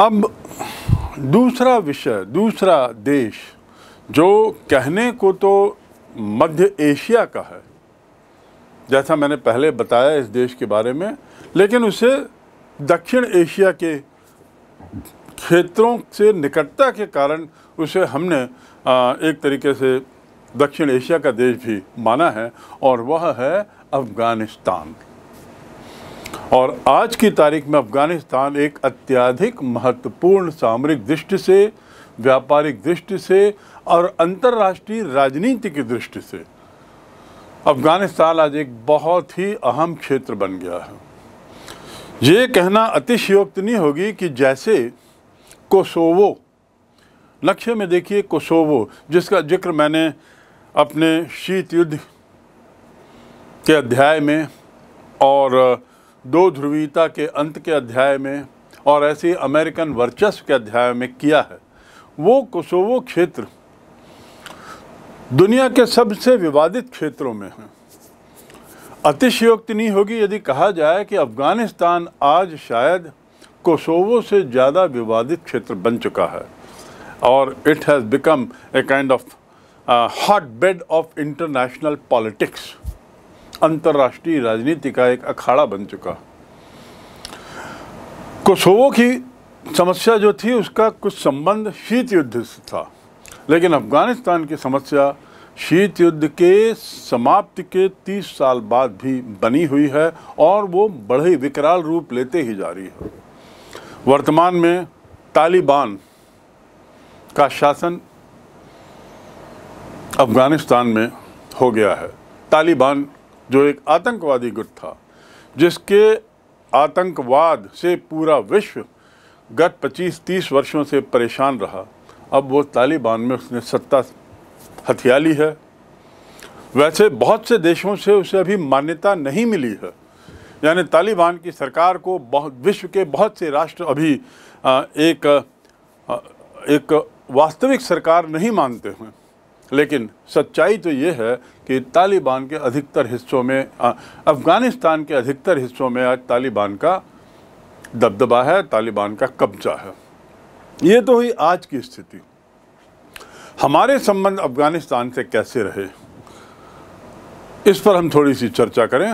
अब दूसरा विषय दूसरा देश जो कहने को तो मध्य एशिया का है जैसा मैंने पहले बताया इस देश के बारे में लेकिन उसे दक्षिण एशिया के क्षेत्रों से निकटता के कारण उसे हमने एक तरीके से दक्षिण एशिया का देश भी माना है और वह है अफ़गानिस्तान और आज की तारीख में अफ़गानिस्तान एक अत्यधिक महत्वपूर्ण सामरिक दृष्टि से व्यापारिक दृष्टि से और अंतर्राष्ट्रीय राजनीति की दृष्टि से अफ़गानिस्तान आज एक बहुत ही अहम क्षेत्र बन गया है ये कहना अतिशयोक्त नहीं होगी कि जैसे कोसोवो लक्ष्य में देखिए कोसोवो जिसका जिक्र मैंने अपने शीत युद्ध के अध्याय में और दो ध्रुवीयता के अंत के अध्याय में और ऐसे अमेरिकन वर्चस्व के अध्याय में किया है वो कोसोवो क्षेत्र दुनिया के सबसे विवादित क्षेत्रों में है अतिशयोक्ति नहीं होगी यदि कहा जाए कि अफ़गानिस्तान आज शायद कोसोवो से ज़्यादा विवादित क्षेत्र बन चुका है और it has become a kind of hot bed of international politics अंतर्राष्ट्रीय राजनीति का एक अखाड़ा बन चुका कोसोवो की समस्या जो थी उसका कुछ संबंध शीत युद्ध से था लेकिन अफगानिस्तान की समस्या शीत युद्ध के समाप्ति के 30 साल बाद भी बनी हुई है और वो बड़े विकराल रूप लेते ही जा रही है वर्तमान में तालिबान का शासन अफगानिस्तान में हो गया है तालिबान जो एक आतंकवादी गुट था जिसके आतंकवाद से पूरा विश्व गत 25-30 वर्षों से परेशान रहा अब वो तालिबान में उसने सत्ता हथिया ली है वैसे बहुत से देशों से उसे अभी मान्यता नहीं मिली है यानी तालिबान की सरकार को बहुत विश्व के बहुत से राष्ट्र अभी एक एक वास्तविक सरकार नहीं मानते हैं लेकिन सच्चाई तो ये है कि तालिबान के अधिकतर हिस्सों में अफ़गानिस्तान के अधिकतर हिस्सों में आज तालिबान का दबदबा है तालिबान का कब्जा है ये तो हुई आज की स्थिति हमारे संबंध अफ़गानिस्तान से कैसे रहे इस पर हम थोड़ी सी चर्चा करें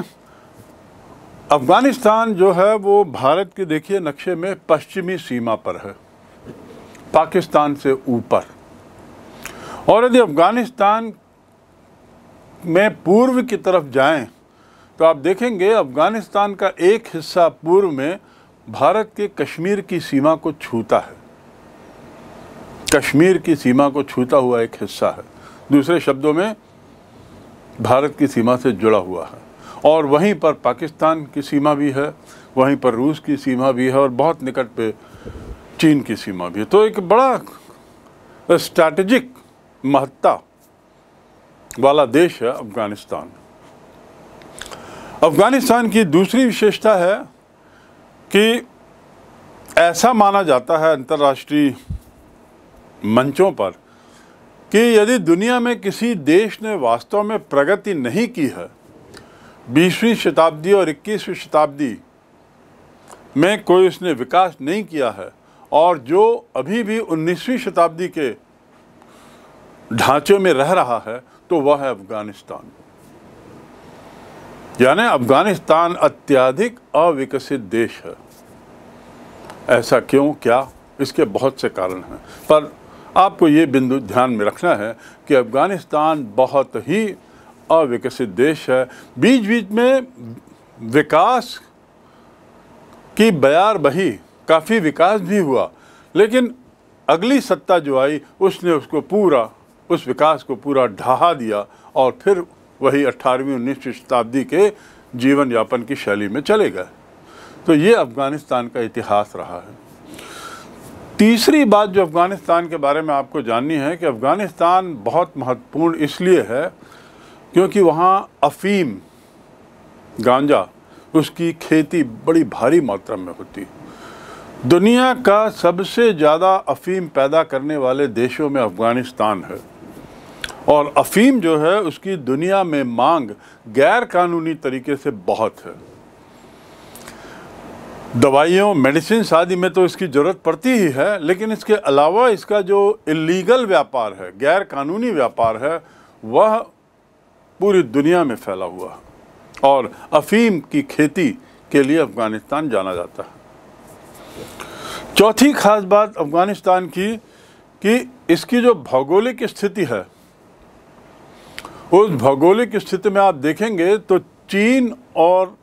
अफ़गानिस्तान जो है वो भारत के देखिए नक्शे में पश्चिमी सीमा पर है पाकिस्तान से ऊपर और यदि अफ़गानिस्तान में पूर्व की तरफ जाएं तो आप देखेंगे अफ़गानिस्तान का एक हिस्सा पूर्व में भारत के कश्मीर की सीमा को छूता है कश्मीर की सीमा को छूता हुआ एक हिस्सा है दूसरे शब्दों में भारत की सीमा से जुड़ा हुआ है और वहीं पर पाकिस्तान की सीमा भी है वहीं पर रूस की सीमा भी है और बहुत निकट पे चीन की सीमा भी है तो एक बड़ा स्ट्रैटेजिक महत्ता वाला देश है अफ़गानिस्तान अफ़गानिस्तान की दूसरी विशेषता है कि ऐसा माना जाता है अंतर्राष्ट्रीय मंचों पर कि यदि दुनिया में किसी देश ने वास्तव में प्रगति नहीं की है बीसवीं शताब्दी और इक्कीसवीं शताब्दी में कोई उसने विकास नहीं किया है और जो अभी भी उन्नीसवीं शताब्दी के ढांचे में रह रहा है तो वह है अफगानिस्तान यानी अफगानिस्तान अत्यधिक अविकसित देश है ऐसा क्यों क्या इसके बहुत से कारण हैं पर आपको ये बिंदु ध्यान में रखना है कि अफ़गानिस्तान बहुत ही अविकसित देश है बीच बीच में विकास की बयार बही काफ़ी विकास भी हुआ लेकिन अगली सत्ता जो आई उसने उसको पूरा उस विकास को पूरा ढहा दिया और फिर वही अट्ठारहवीं उन्नीसवीं शताब्दी के जीवन यापन की शैली में चले गए तो ये अफ़गानिस्तान का इतिहास रहा है तीसरी बात जो अफ़गानिस्तान के बारे में आपको जाननी है कि अफ़गानिस्तान बहुत महत्वपूर्ण इसलिए है क्योंकि वहाँ अफीम गांजा उसकी खेती बड़ी भारी मात्रा में होती दुनिया का सबसे ज़्यादा अफीम पैदा करने वाले देशों में अफ़गानिस्तान है और अफीम जो है उसकी दुनिया में मांग गैर कानूनी तरीके से बहुत है दवाइयों मेडिसिन आदि में तो इसकी ज़रूरत पड़ती ही है लेकिन इसके अलावा इसका जो इलीगल व्यापार है गैर कानूनी व्यापार है वह पूरी दुनिया में फैला हुआ है और अफीम की खेती के लिए अफ़गानिस्तान जाना जाता है चौथी खास बात अफ़गानिस्तान की कि इसकी जो भौगोलिक स्थिति है उस भौगोलिक स्थिति में आप देखेंगे तो चीन और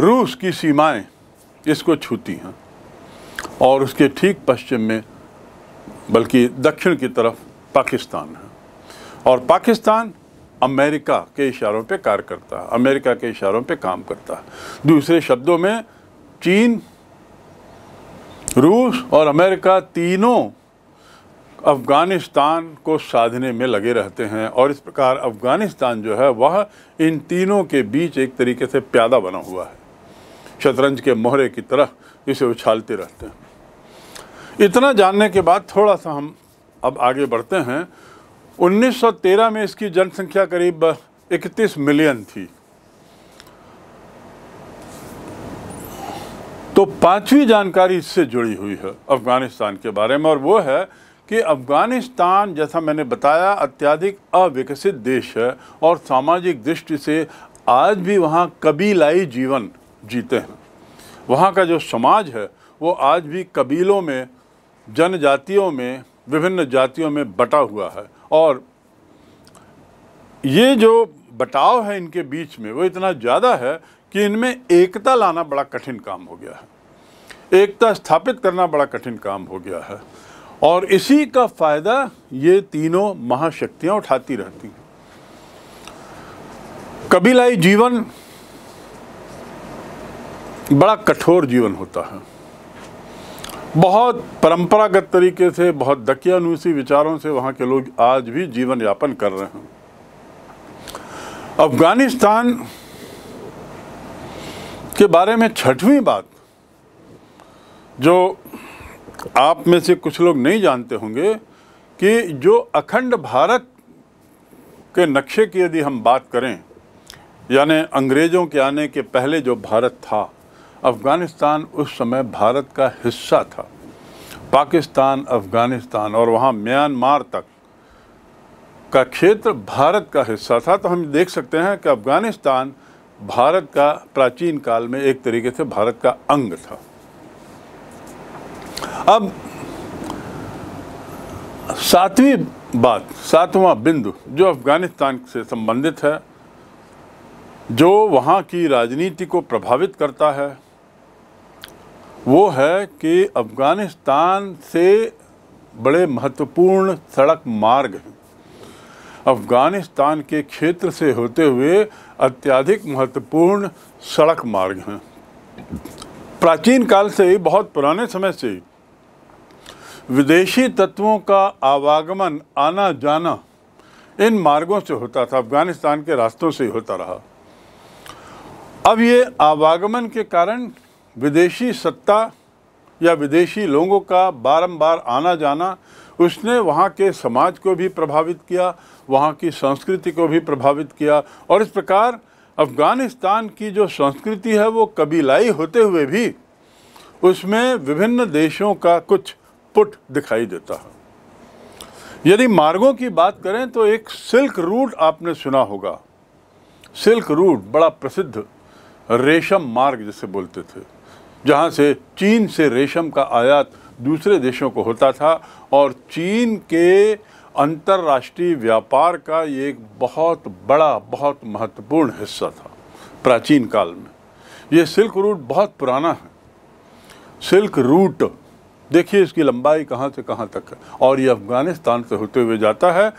रूस की सीमाएं इसको छूती हैं और उसके ठीक पश्चिम में बल्कि दक्षिण की तरफ पाकिस्तान है और पाकिस्तान अमेरिका के इशारों पर कार्य करता है अमेरिका के इशारों पर काम करता है दूसरे शब्दों में चीन रूस और अमेरिका तीनों अफ़गानिस्तान को साधने में लगे रहते हैं और इस प्रकार अफ़गानिस्तान जो है वह इन तीनों के बीच एक तरीके से प्यादा बना हुआ है शतरंज के मोहरे की तरह इसे उछालते रहते हैं इतना जानने के बाद थोड़ा सा हम अब आगे बढ़ते हैं 1913 में इसकी जनसंख्या करीब 31 मिलियन थी तो पांचवी जानकारी इससे जुड़ी हुई है अफ़गानिस्तान के बारे में और वो है कि अफ़गानिस्तान जैसा मैंने बताया अत्याधिक अविकसित देश है और सामाजिक दृष्टि से आज भी वहाँ कबीलाई जीवन जीते हैं वहाँ का जो समाज है वो आज भी कबीलों में जनजातियों में विभिन्न जातियों में बटा हुआ है और ये जो बटाव है इनके बीच में वो इतना ज़्यादा है कि इनमें एकता लाना बड़ा कठिन काम हो गया है एकता स्थापित करना बड़ा कठिन काम हो गया है और इसी का फ़ायदा ये तीनों महाशक्तियां उठाती रहती हैं कबीलाई जीवन बड़ा कठोर जीवन होता है बहुत परंपरागत तरीके से बहुत दकियानुसी विचारों से वहाँ के लोग आज भी जीवन यापन कर रहे हैं अफगानिस्तान के बारे में छठवीं बात जो आप में से कुछ लोग नहीं जानते होंगे कि जो अखंड भारत के नक्शे की यदि हम बात करें यानी अंग्रेज़ों के आने के पहले जो भारत था अफ़गानिस्तान उस समय भारत का हिस्सा था पाकिस्तान अफ़गानिस्तान और वहाँ म्यांमार तक का क्षेत्र भारत का हिस्सा था तो हम देख सकते हैं कि अफ़गानिस्तान भारत का प्राचीन काल में एक तरीके से भारत का अंग था अब सातवीं बात सातवां बिंदु जो अफ़गानिस्तान से संबंधित है जो वहाँ की राजनीति को प्रभावित करता है वो है कि अफ़गानिस्तान से बड़े महत्वपूर्ण सड़क मार्ग हैं अफ़गानिस्तान के क्षेत्र से होते हुए अत्यधिक महत्वपूर्ण सड़क मार्ग हैं प्राचीन काल से ही बहुत पुराने समय से ही विदेशी तत्वों का आवागमन आना जाना इन मार्गों से होता था अफगानिस्तान के रास्तों से ही होता रहा अब ये आवागमन के कारण विदेशी सत्ता या विदेशी लोगों का बारंबार आना जाना उसने वहाँ के समाज को भी प्रभावित किया वहाँ की संस्कृति को भी प्रभावित किया और इस प्रकार अफ़गानिस्तान की जो संस्कृति है वो कबीलाई होते हुए भी उसमें विभिन्न देशों का कुछ पुट दिखाई देता है यदि मार्गों की बात करें तो एक सिल्क रूट आपने सुना होगा सिल्क रूट बड़ा प्रसिद्ध रेशम मार्ग जिसे बोलते थे जहाँ से चीन से रेशम का आयात दूसरे देशों को होता था और चीन के अंतर्राष्ट्रीय व्यापार का ये एक बहुत बड़ा बहुत महत्वपूर्ण हिस्सा था प्राचीन काल में ये सिल्क रूट बहुत पुराना है सिल्क रूट देखिए इसकी लंबाई कहाँ से कहाँ तक है और ये अफ़गानिस्तान से होते हुए जाता है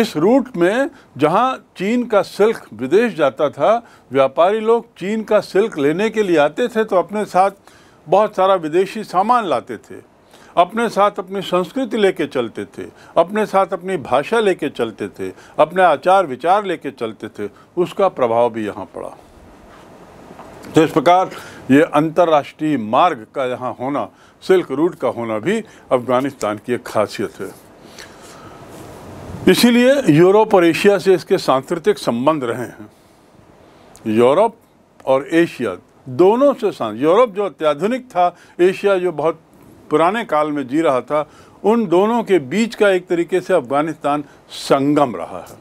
इस रूट में जहाँ चीन का सिल्क विदेश जाता था व्यापारी लोग चीन का सिल्क लेने के लिए आते थे तो अपने साथ बहुत सारा विदेशी सामान लाते थे अपने साथ अपनी संस्कृति लेके चलते थे अपने साथ अपनी भाषा लेके चलते थे अपने आचार विचार लेके चलते थे उसका प्रभाव भी यहाँ पड़ा तो इस प्रकार ये अंतर्राष्ट्रीय मार्ग का यहाँ होना सिल्क रूट का होना भी अफगानिस्तान की एक खासियत है इसीलिए यूरोप और एशिया से इसके सांस्कृतिक संबंध रहे हैं यूरोप और एशिया दोनों से सांस यूरोप जो अत्याधुनिक था एशिया जो बहुत पुराने काल में जी रहा था उन दोनों के बीच का एक तरीके से अफगानिस्तान संगम रहा है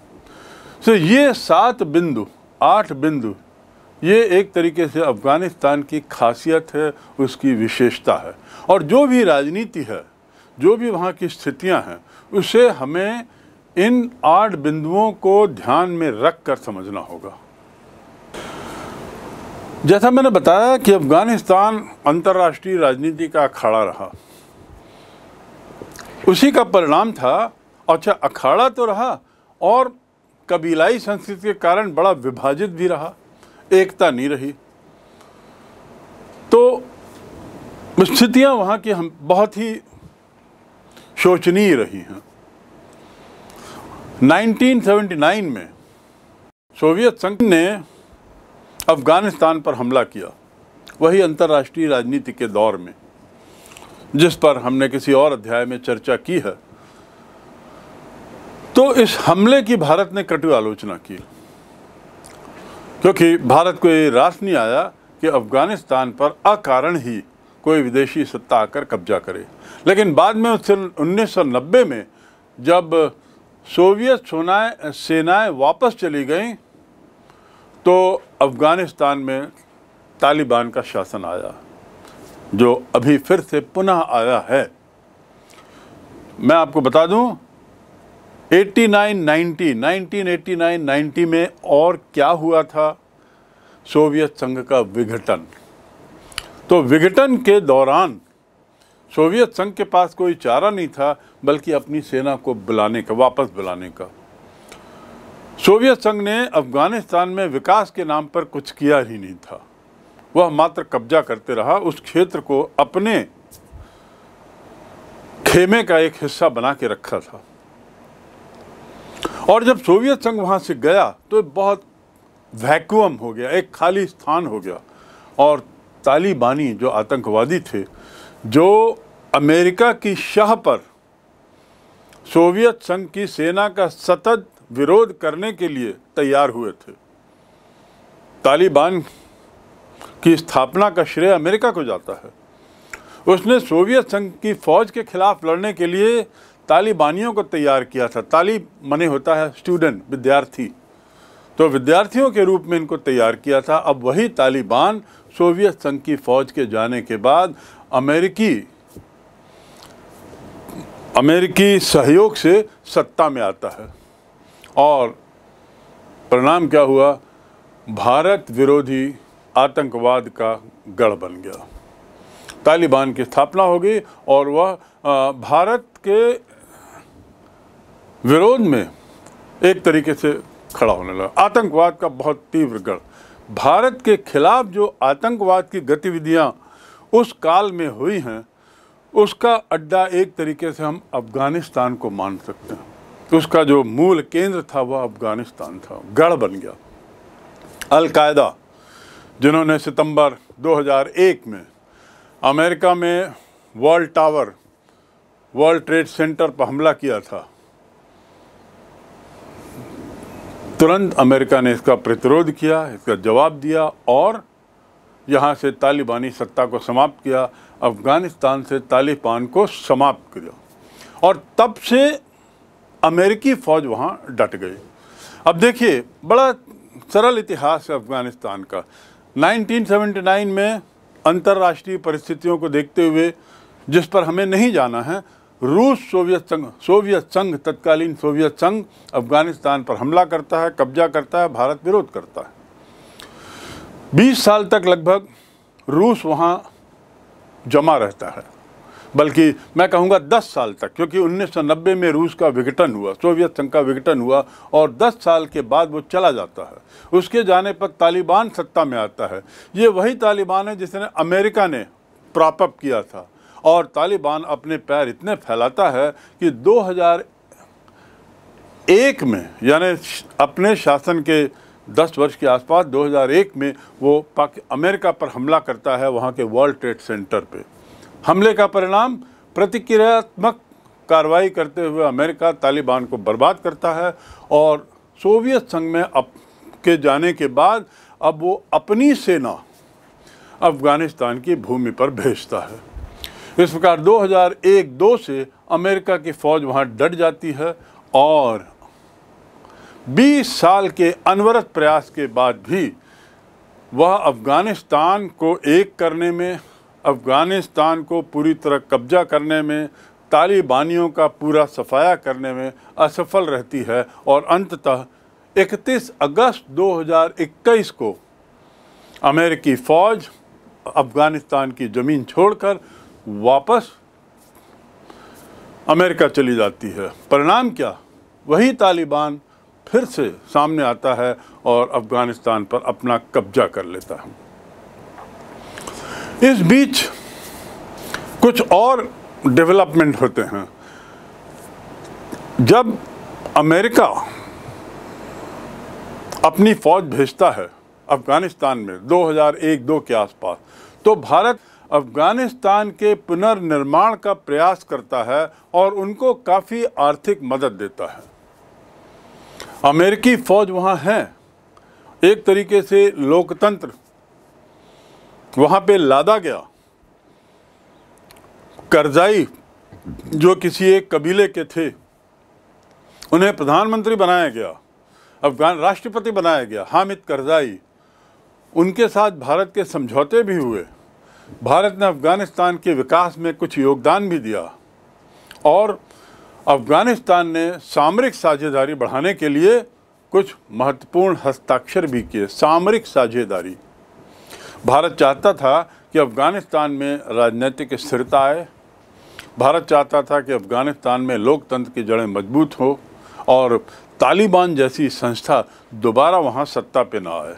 तो ये सात बिंदु आठ बिंदु ये एक तरीके से अफ़गानिस्तान की खासियत है उसकी विशेषता है और जो भी राजनीति है जो भी वहाँ की स्थितियाँ हैं उसे हमें इन आठ बिंदुओं को ध्यान में रख कर समझना होगा जैसा मैंने बताया कि अफ़गानिस्तान अंतर्राष्ट्रीय राजनीति का अखाड़ा रहा उसी का परिणाम था अच्छा अखाड़ा तो रहा और कबीलाई संस्कृति के कारण बड़ा विभाजित भी रहा एकता नहीं रही तो स्थितियाँ वहाँ की हम बहुत ही शोचनीय रही हैं 1979 में सोवियत संघ ने अफ़गानिस्तान पर हमला किया वही अंतर्राष्ट्रीय राजनीति के दौर में जिस पर हमने किसी और अध्याय में चर्चा की है तो इस हमले की भारत ने कटु आलोचना की क्योंकि भारत को ये रास नहीं आया कि अफ़गानिस्तान पर अकारण ही कोई विदेशी सत्ता आकर कब्जा करे लेकिन बाद में सन उन्नीस में जब सोवियत सोनाएँ सेनाएं वापस चली गईं तो अफ़गानिस्तान में तालिबान का शासन आया जो अभी फिर से पुनः आया है मैं आपको बता दूं eighty nine ninety nineteen eighty nine ninety में और क्या हुआ था सोवियत संघ का विघटन तो विघटन के दौरान सोवियत संघ के पास कोई चारा नहीं था बल्कि अपनी सेना को बुलाने का वापस बुलाने का सोवियत संघ ने अफगानिस्तान में विकास के नाम पर कुछ किया ही नहीं था वह मात्र कब्जा करते रहा उस क्षेत्र को अपने खेमे का एक हिस्सा बना के रखा था और जब सोवियत संघ वहाँ से गया तो बहुत वैक्यूम हो गया एक खाली स्थान हो गया और तालिबानी जो आतंकवादी थे जो अमेरिका की शाह पर सोवियत संघ की सेना का सतत विरोध करने के लिए तैयार हुए थे तालिबान की स्थापना का श्रेय अमेरिका को जाता है उसने सोवियत संघ की फौज के खिलाफ लड़ने के लिए तालिबानियों को तैयार किया था तालिब मने होता है स्टूडेंट विद्यार्थी तो विद्यार्थियों के रूप में इनको तैयार किया था अब वही तालिबान सोवियत संघ की फ़ौज के जाने के बाद अमेरिकी अमेरिकी सहयोग से सत्ता में आता है और परिणाम क्या हुआ भारत विरोधी आतंकवाद का गढ़ बन गया तालिबान की स्थापना हो गई और वह भारत के विरोध में एक तरीके से खड़ा होने लगा आतंकवाद का बहुत तीव्र गढ़ भारत के खिलाफ जो आतंकवाद की गतिविधियां उस काल में हुई हैं उसका अड्डा एक तरीके से हम अफ़गानिस्तान को मान सकते हैं उसका जो मूल केंद्र था वह अफ़गानिस्तान था गढ़ बन गया अलकायदा जिन्होंने सितंबर 2001 में अमेरिका में world tower world trade center पर हमला किया था तुरंत अमेरिका ने इसका प्रतिरोध किया इसका जवाब दिया और यहाँ से तालिबानी सत्ता को समाप्त किया अफ़गानिस्तान से तालिबान को समाप्त किया और तब से अमेरिकी फ़ौज वहाँ डट गई अब देखिए बड़ा सरल इतिहास है अफ़गानिस्तान का 1979 में अंतर्राष्ट्रीय परिस्थितियों को देखते हुए जिस पर हमें नहीं जाना है रूस सोवियत संघ सोवियत संघ तत्कालीन सोवियत संघ अफगानिस्तान पर हमला करता है कब्जा करता है भारत विरोध करता है 20 साल तक लगभग रूस वहाँ जमा रहता है बल्कि मैं कहूँगा 10 साल तक क्योंकि 1990 में रूस का विघटन हुआ सोवियत संघ का विघटन हुआ और 10 साल के बाद वो चला जाता है उसके जाने पर तालिबान सत्ता में आता है ये वही तालिबान है जिसने अमेरिका ने प्रॉपअप किया था और तालिबान अपने पैर इतने फैलाता है कि 2001 में यानी अपने शासन के 10 वर्ष के आसपास 2001 में वो पाक अमेरिका पर हमला करता है वहाँ के वर्ल्ड ट्रेड सेंटर पे हमले का परिणाम प्रतिक्रियात्मक कार्रवाई करते हुए अमेरिका तालिबान को बर्बाद करता है और सोवियत संघ में अप के जाने के बाद अब वो अपनी सेना अफ़गानिस्तान की भूमि पर भेजता है इस प्रकार 2001-2 से अमेरिका की फ़ौज वहाँ डट जाती है और 20 साल के अनवरत प्रयास के बाद भी वह अफ़गानिस्तान को एक करने में अफ़गानिस्तान को पूरी तरह कब्जा करने में तालिबानियों का पूरा सफाया करने में असफल रहती है और अंततः 31 अगस्त 2021 को अमेरिकी फ़ौज अफ़गानिस्तान की ज़मीन छोड़कर वापस अमेरिका चली जाती है परिणाम क्या वही तालिबान फिर से सामने आता है और अफगानिस्तान पर अपना कब्जा कर लेता है इस बीच कुछ और डेवलपमेंट होते हैं जब अमेरिका अपनी फौज भेजता है अफगानिस्तान में 2001-2 के आसपास तो भारत अफ़गानिस्तान के पुनर्निर्माण का प्रयास करता है और उनको काफ़ी आर्थिक मदद देता है अमेरिकी फ़ौज वहाँ है एक तरीके से लोकतंत्र वहाँ पे लादा गया करजाई जो किसी एक कबीले के थे उन्हें प्रधानमंत्री बनाया गया अफगान राष्ट्रपति बनाया गया हामिद करजाई उनके साथ भारत के समझौते भी हुए भारत ने अफ़गानिस्तान के विकास में कुछ योगदान भी दिया और अफ़गानिस्तान ने सामरिक साझेदारी बढ़ाने के लिए कुछ महत्वपूर्ण हस्ताक्षर भी किए सामरिक साझेदारी भारत चाहता था कि अफ़गानिस्तान में राजनीतिक स्थिरता आए भारत चाहता था कि अफ़गानिस्तान में लोकतंत्र की जड़ें मजबूत हो और तालिबान जैसी संस्था दोबारा वहाँ सत्ता पे ना आए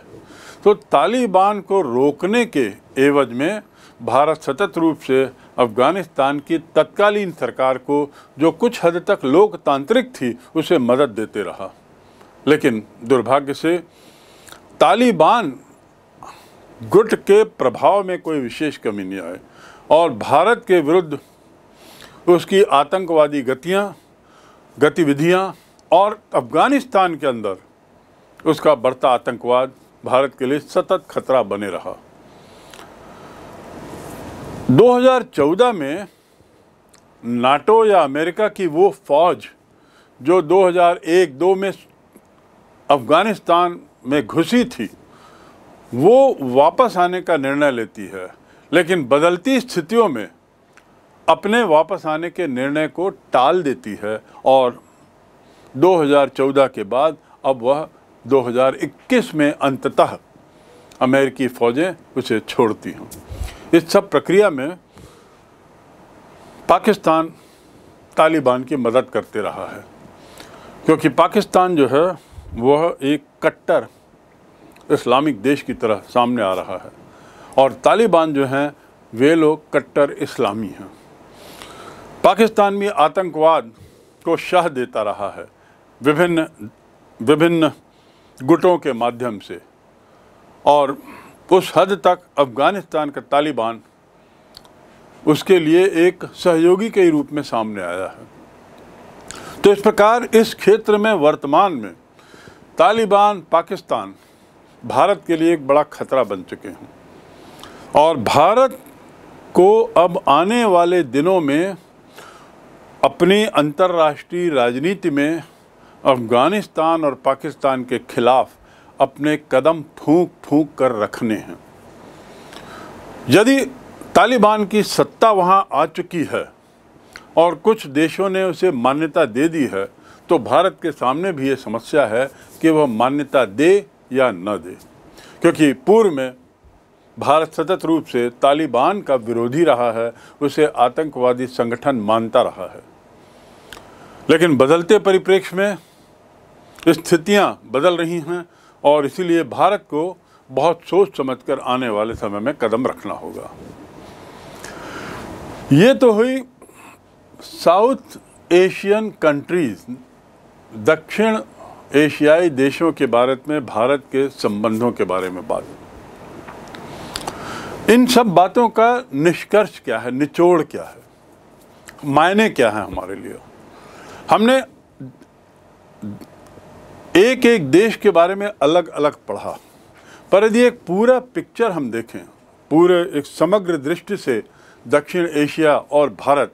तो तालिबान को रोकने के एवज में भारत सतत रूप से अफगानिस्तान की तत्कालीन सरकार को जो कुछ हद तक लोकतांत्रिक थी उसे मदद देते रहा लेकिन दुर्भाग्य से तालिबान गुट के प्रभाव में कोई विशेष कमी नहीं आए और भारत के विरुद्ध उसकी आतंकवादी गतियाँ गतिविधियाँ और अफगानिस्तान के अंदर उसका बढ़ता आतंकवाद भारत के लिए सतत खतरा बने रहा 2014 में नाटो या अमेरिका की वो फौज जो 2001-2 में अफ़गानिस्तान में घुसी थी वो वापस आने का निर्णय लेती है लेकिन बदलती स्थितियों में अपने वापस आने के निर्णय को टाल देती है और 2014 के बाद अब वह 2021 में अंततः अमेरिकी फ़ौजें उसे छोड़ती हैं इस सब प्रक्रिया में पाकिस्तान तालिबान की मदद करते रहा है क्योंकि पाकिस्तान जो है वह एक कट्टर इस्लामिक देश की तरह सामने आ रहा है और तालिबान जो हैं वे लोग कट्टर इस्लामी हैं पाकिस्तान में आतंकवाद को शह देता रहा है विभिन्न विभिन्न गुटों के माध्यम से और उस हद तक अफ़गानिस्तान का तालिबान उसके लिए एक सहयोगी के रूप में सामने आया है तो इस प्रकार इस क्षेत्र में वर्तमान में तालिबान पाकिस्तान भारत के लिए एक बड़ा खतरा बन चुके हैं और भारत को अब आने वाले दिनों में अपनी अंतर्राष्ट्रीय राजनीति में अफ़गानिस्तान और पाकिस्तान के ख़िलाफ़ अपने कदम फूंक फूंक कर रखने हैं यदि तालिबान की सत्ता वहाँ आ चुकी है और कुछ देशों ने उसे मान्यता दे दी है तो भारत के सामने भी ये समस्या है कि वह मान्यता दे या न दे क्योंकि पूर्व में भारत सतत रूप से तालिबान का विरोधी रहा है उसे आतंकवादी संगठन मानता रहा है लेकिन बदलते परिप्रेक्ष्य में स्थितियां बदल रही हैं और इसीलिए भारत को बहुत सोच समझकर आने वाले समय में कदम रखना होगा ये तो हुई साउथ एशियन कंट्रीज़ दक्षिण एशियाई देशों के बारे में भारत के संबंधों के बारे में बात इन सब बातों का निष्कर्ष क्या है निचोड़ क्या है मायने क्या है हमारे लिए हमने एक एक देश के बारे में अलग अलग पढ़ा पर यदि एक पूरा पिक्चर हम देखें पूरे एक समग्र दृष्टि से दक्षिण एशिया और भारत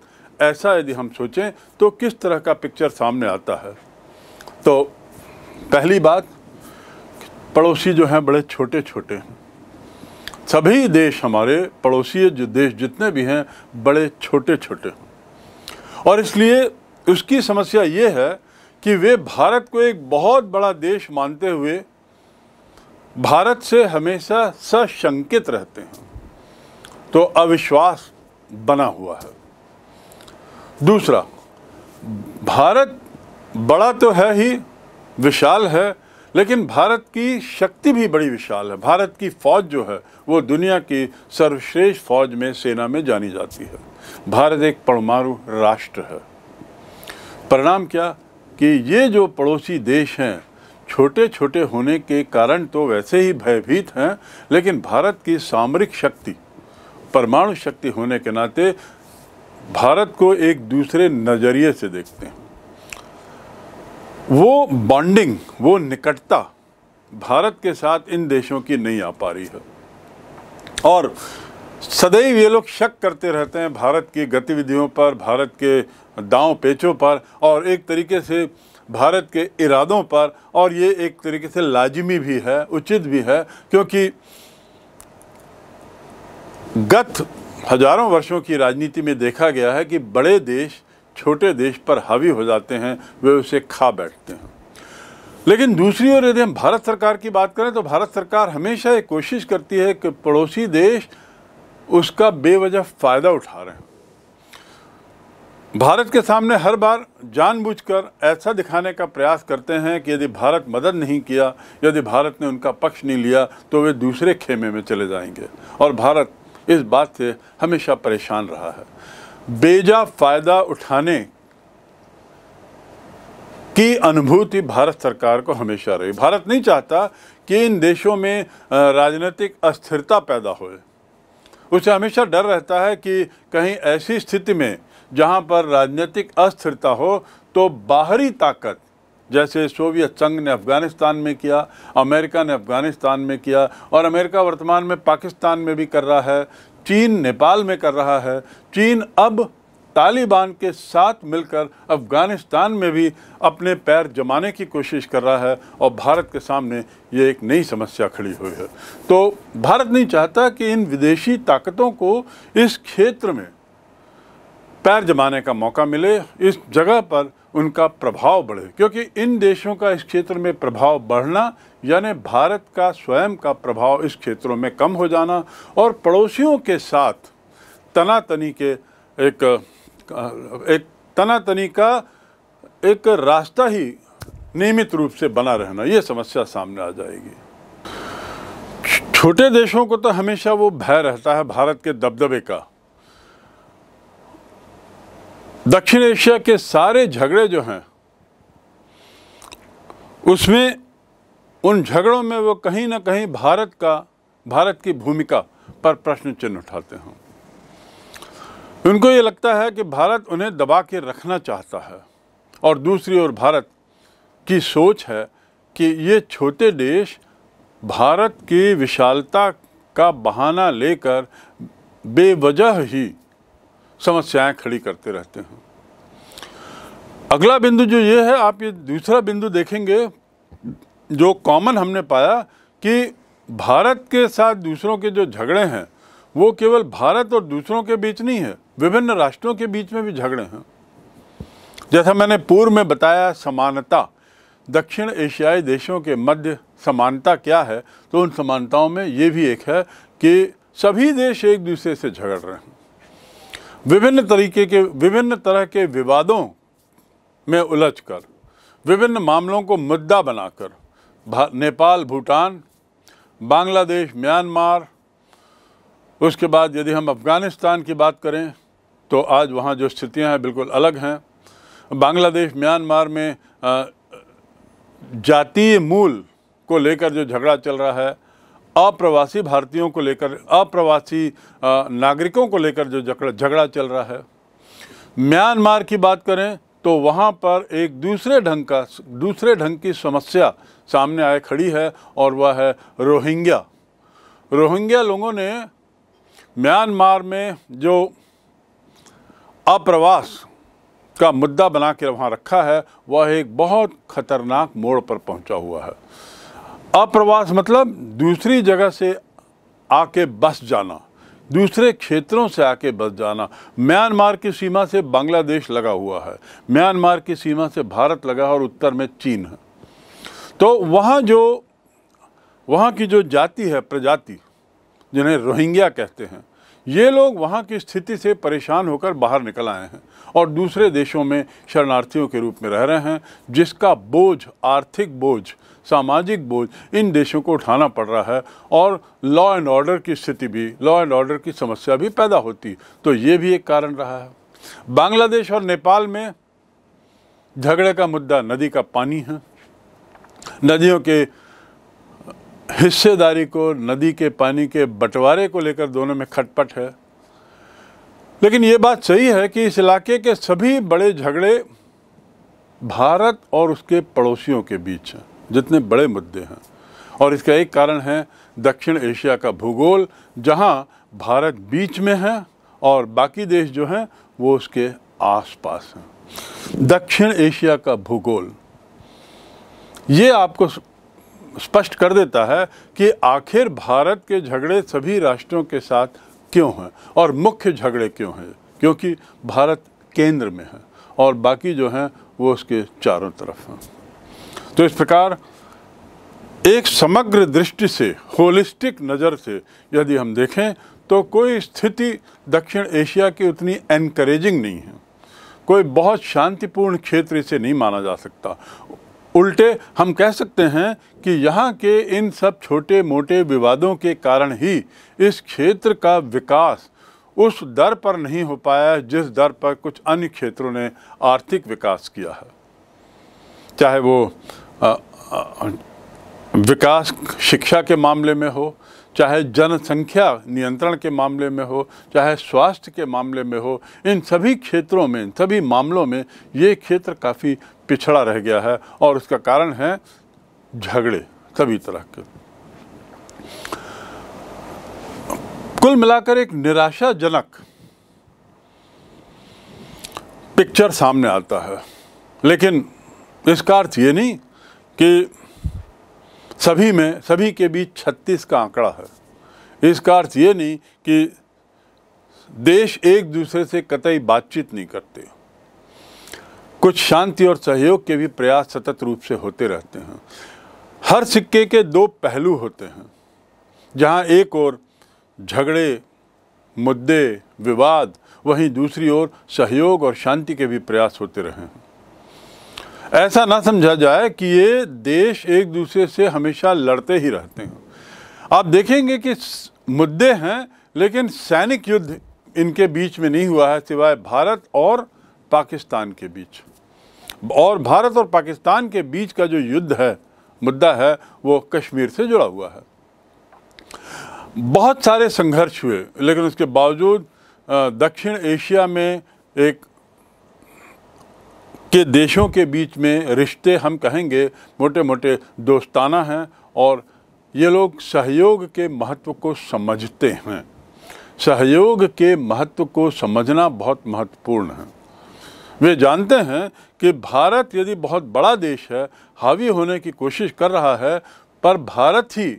ऐसा यदि हम सोचें तो किस तरह का पिक्चर सामने आता है तो पहली बात पड़ोसी जो हैं बड़े छोटे छोटे सभी देश हमारे पड़ोसी जो देश जितने भी हैं बड़े छोटे छोटे और इसलिए उसकी समस्या ये है कि वे भारत को एक बहुत बड़ा देश मानते हुए भारत से हमेशा सशंकित रहते हैं तो अविश्वास बना हुआ है दूसरा भारत बड़ा तो है ही विशाल है लेकिन भारत की शक्ति भी बड़ी विशाल है भारत की फौज जो है वो दुनिया की सर्वश्रेष्ठ फौज में सेना में जानी जाती है भारत एक परमाणु राष्ट्र है परिणाम क्या कि ये जो पड़ोसी देश हैं छोटे छोटे होने के कारण तो वैसे ही भयभीत हैं लेकिन भारत की सामरिक शक्ति परमाणु शक्ति होने के नाते भारत को एक दूसरे नज़रिए से देखते हैं वो बॉन्डिंग वो निकटता भारत के साथ इन देशों की नहीं आ पा रही है और सदैव ये लोग शक करते रहते हैं भारत की गतिविधियों पर भारत के दांव पेचों पर और एक तरीके से भारत के इरादों पर और ये एक तरीके से लाजमी भी है उचित भी है क्योंकि गत हजारों वर्षों की राजनीति में देखा गया है कि बड़े देश छोटे देश पर हावी हो जाते हैं वे उसे खा बैठते हैं लेकिन दूसरी ओर यदि हम भारत सरकार की बात करें तो भारत सरकार हमेशा ये कोशिश करती है कि पड़ोसी देश उसका बेवजह फ़ायदा उठा रहे हैं भारत के सामने हर बार जानबूझकर ऐसा दिखाने का प्रयास करते हैं कि यदि भारत मदद नहीं किया यदि भारत ने उनका पक्ष नहीं लिया तो वे दूसरे खेमे में चले जाएंगे और भारत इस बात से हमेशा परेशान रहा है बेजा फ़ायदा उठाने की अनुभूति भारत सरकार को हमेशा रही भारत नहीं चाहता कि इन देशों में राजनीतिक अस्थिरता पैदा होए उसे हमेशा डर रहता है कि कहीं ऐसी स्थिति में जहाँ पर राजनीतिक अस्थिरता हो तो बाहरी ताकत जैसे सोवियत संघ ने अफ़गानिस्तान में किया अमेरिका ने अफ़गानिस्तान में किया और अमेरिका वर्तमान में पाकिस्तान में भी कर रहा है चीन नेपाल में कर रहा है चीन अब तालिबान के साथ मिलकर अफ़गानिस्तान में भी अपने पैर जमाने की कोशिश कर रहा है और भारत के सामने ये एक नई समस्या खड़ी हुई है तो भारत नहीं चाहता कि इन विदेशी ताकतों को इस क्षेत्र में पैर जमाने का मौका मिले इस जगह पर उनका प्रभाव बढ़े क्योंकि इन देशों का इस क्षेत्र में प्रभाव बढ़ना यानी भारत का स्वयं का प्रभाव इस क्षेत्रों में कम हो जाना और पड़ोसियों के साथ तनातनी के एक एक तनातनी का एक रास्ता ही नियमित रूप से बना रहना ये समस्या सामने आ जाएगी छोटे देशों को तो हमेशा वो भय रहता है भारत के दबदबे का दक्षिण एशिया के सारे झगड़े जो हैं उसमें उन झगड़ों में वो कहीं ना कहीं भारत का भारत की भूमिका पर प्रश्न चिन्ह उठाते हैं उनको ये लगता है कि भारत उन्हें दबा के रखना चाहता है और दूसरी ओर भारत की सोच है कि ये छोटे देश भारत की विशालता का बहाना लेकर बेवजह ही समस्याएं खड़ी करते रहते हैं अगला बिंदु जो ये है आप ये दूसरा बिंदु देखेंगे जो कॉमन हमने पाया कि भारत के साथ दूसरों के जो झगड़े हैं वो केवल भारत और दूसरों के बीच नहीं है विभिन्न राष्ट्रों के बीच में भी झगड़े हैं जैसा मैंने पूर्व में बताया समानता दक्षिण एशियाई देशों के मध्य समानता क्या है तो उन समानताओं में ये भी एक है कि सभी देश एक दूसरे से झगड़ रहे हैं विभिन्न तरीके के विभिन्न तरह के विवादों में उलझकर विभिन्न मामलों को मुद्दा बनाकर नेपाल भूटान बांग्लादेश म्यांमार उसके बाद यदि हम अफ़गानिस्तान की बात करें तो आज वहाँ जो स्थितियाँ हैं बिल्कुल अलग हैं बांग्लादेश म्यांमार में जातीय मूल को लेकर जो झगड़ा चल रहा है अप्रवासी भारतीयों को लेकर अप्रवासी नागरिकों को लेकर जो झगड़ा चल रहा है म्यांमार की बात करें तो वहाँ पर एक दूसरे ढंग का दूसरे ढंग की समस्या सामने आए खड़ी है और वह है रोहिंग्या रोहिंग्या लोगों ने म्यांमार में जो अप्रवास का मुद्दा बना के वहाँ रखा है वह एक बहुत खतरनाक मोड़ पर पहुँचा हुआ है अप्रवास मतलब दूसरी जगह से आके बस जाना दूसरे क्षेत्रों से आके बस जाना म्यांमार की सीमा से बांग्लादेश लगा हुआ है म्यांमार की सीमा से भारत लगा है और उत्तर में चीन है तो वहाँ जो वहाँ की जो जाति है प्रजाति जिन्हें रोहिंग्या कहते हैं ये लोग वहाँ की स्थिति से परेशान होकर बाहर निकल आए हैं और दूसरे देशों में शरणार्थियों के रूप में रह रहे हैं जिसका बोझ आर्थिक बोझ सामाजिक बोझ इन देशों को उठाना पड़ रहा है और लॉ एंड ऑर्डर की स्थिति भी लॉ एंड ऑर्डर की समस्या भी पैदा होती तो ये भी एक कारण रहा है बांग्लादेश और नेपाल में झगड़े का मुद्दा नदी का पानी है नदियों के हिस्सेदारी को नदी के पानी के बंटवारे को लेकर दोनों में खटपट है लेकिन ये बात सही है कि इस इलाके के सभी बड़े झगड़े भारत और उसके पड़ोसियों के बीच हैं जितने बड़े मुद्दे हैं और इसका एक कारण है दक्षिण एशिया का भूगोल जहाँ भारत बीच में है और बाकी देश जो हैं वो उसके आसपास हैं दक्षिण एशिया का भूगोल ये आपको स्पष्ट कर देता है कि आखिर भारत के झगड़े सभी राष्ट्रों के साथ क्यों हैं और मुख्य झगड़े क्यों हैं क्योंकि भारत केंद्र में है और बाकी जो हैं वो उसके चारों तरफ हैं तो इस प्रकार एक समग्र दृष्टि से होलिस्टिक नज़र से यदि हम देखें तो कोई स्थिति दक्षिण एशिया की उतनी एनकरेजिंग नहीं है कोई बहुत शांतिपूर्ण क्षेत्र इसे नहीं माना जा सकता उल्टे हम कह सकते हैं कि यहाँ के इन सब छोटे मोटे विवादों के कारण ही इस क्षेत्र का विकास उस दर पर नहीं हो पाया जिस दर पर कुछ अन्य क्षेत्रों ने आर्थिक विकास किया है चाहे वो विकास शिक्षा के मामले में हो चाहे जनसंख्या नियंत्रण के मामले में हो चाहे स्वास्थ्य के मामले में हो इन सभी क्षेत्रों में इन सभी मामलों में ये क्षेत्र काफ़ी पिछड़ा रह गया है और उसका कारण है झगड़े सभी तरह के कुल मिलाकर एक निराशाजनक पिक्चर सामने आता है लेकिन इसका अर्थ ये नहीं कि सभी में सभी के बीच छत्तीस का आंकड़ा है इसका अर्थ ये नहीं कि देश एक दूसरे से कतई बातचीत नहीं करते कुछ शांति और सहयोग के भी प्रयास सतत रूप से होते रहते हैं हर सिक्के के दो पहलू होते हैं जहाँ एक ओर झगड़े मुद्दे विवाद वहीं दूसरी ओर सहयोग और शांति के भी प्रयास होते रहे हैं ऐसा ना समझा जाए कि ये देश एक दूसरे से हमेशा लड़ते ही रहते हैं आप देखेंगे कि मुद्दे हैं लेकिन सैनिक युद्ध इनके बीच में नहीं हुआ है सिवाय भारत और पाकिस्तान के बीच और भारत और पाकिस्तान के बीच का जो युद्ध है मुद्दा है वो कश्मीर से जुड़ा हुआ है बहुत सारे संघर्ष हुए लेकिन उसके बावजूद दक्षिण एशिया में एक कि देशों के बीच में रिश्ते हम कहेंगे मोटे मोटे दोस्ताना हैं और ये लोग सहयोग के महत्व को समझते हैं सहयोग के महत्व को समझना बहुत महत्वपूर्ण है वे जानते हैं कि भारत यदि बहुत बड़ा देश है हावी होने की कोशिश कर रहा है पर भारत ही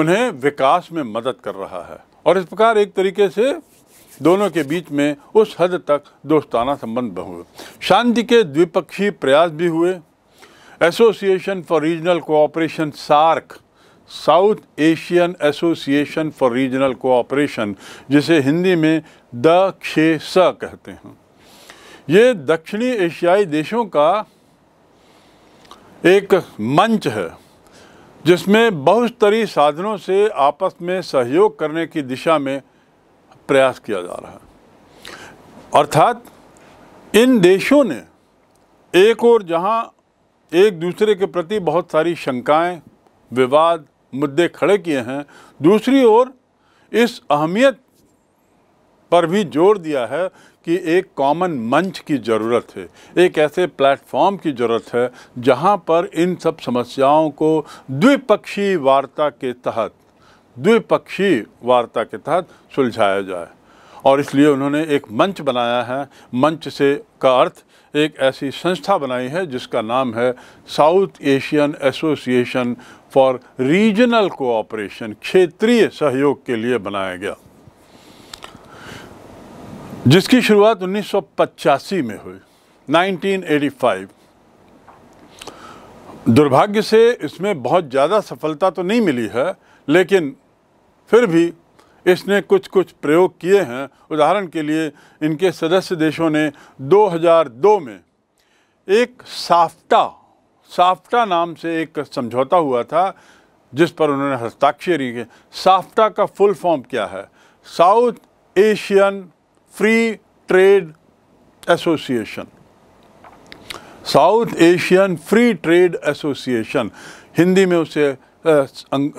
उन्हें विकास में मदद कर रहा है और इस प्रकार एक तरीके से दोनों के बीच में उस हद तक दोस्ताना संबंध हुए शांति के द्विपक्षीय प्रयास भी हुए Association for Regional Cooperation SAARC South Asian Association for Regional Cooperation जिसे हिंदी में द क्षे स कहते हैं ये दक्षिणी एशियाई देशों का एक मंच है जिसमें बहुस्तरीय साधनों से आपस में सहयोग करने की दिशा में प्रयास किया जा रहा है अर्थात इन देशों ने एक और जहां एक दूसरे के प्रति बहुत सारी शंकाएं विवाद मुद्दे खड़े किए हैं दूसरी ओर इस अहमियत पर भी जोर दिया है कि एक कॉमन मंच की ज़रूरत है एक ऐसे प्लेटफॉर्म की ज़रूरत है जहां पर इन सब समस्याओं को द्विपक्षीय वार्ता के तहत द्विपक्षीय वार्ता के तहत सुलझाया जाए और इसलिए उन्होंने एक मंच बनाया है मंच से का अर्थ एक ऐसी संस्था बनाई है जिसका नाम है South Asian Association for Regional Cooperation क्षेत्रीय सहयोग के लिए बनाया गया जिसकी शुरुआत उन्नीस में हुई 1985 दुर्भाग्य से इसमें बहुत ज़्यादा सफलता तो नहीं मिली है लेकिन फिर भी इसने कुछ कुछ प्रयोग किए हैं उदाहरण के लिए इनके सदस्य देशों ने 2002 में एक साफ्टा साफ्टा नाम से एक समझौता हुआ था जिस पर उन्होंने हस्ताक्षर किए साफ्टा का फुल फॉर्म क्या है South Asian Free Trade Association South Asian Free Trade Association Hindi में उसे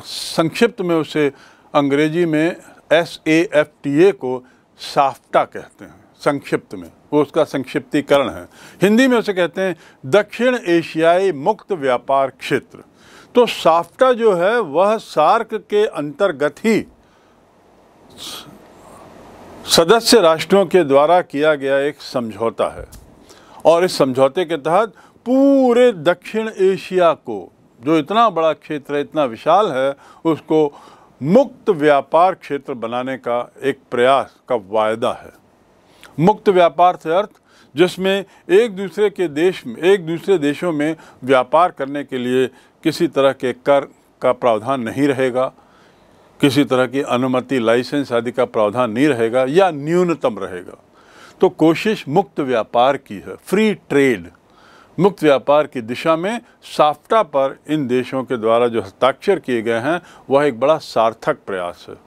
संक्षिप्त में उसे अंग्रेजी में S A F T A को साफ्टा कहते हैं संक्षिप्त में वो उसका संक्षिप्तीकरण है हिंदी में उसे कहते हैं दक्षिण एशियाई मुक्त व्यापार क्षेत्र तो साफ्टा जो है वह सार्क के अंतर्गत ही सदस्य राष्ट्रों के द्वारा किया गया एक समझौता है और इस समझौते के तहत पूरे दक्षिण एशिया को जो इतना बड़ा क्षेत्र है इतना विशाल है उसको मुक्त व्यापार क्षेत्र बनाने का एक प्रयास का वायदा है मुक्त व्यापार से अर्थ जिसमें एक दूसरे के देश में एक दूसरे देशों में व्यापार करने के लिए किसी तरह के कर का प्रावधान नहीं रहेगा किसी तरह की अनुमति लाइसेंस आदि का प्रावधान नहीं रहेगा या न्यूनतम रहेगा तो कोशिश मुक्त व्यापार की है फ्री ट्रेड मुक्त व्यापार की दिशा में साफ्टा पर इन देशों के द्वारा जो हस्ताक्षर किए गए हैं वह एक बड़ा सार्थक प्रयास है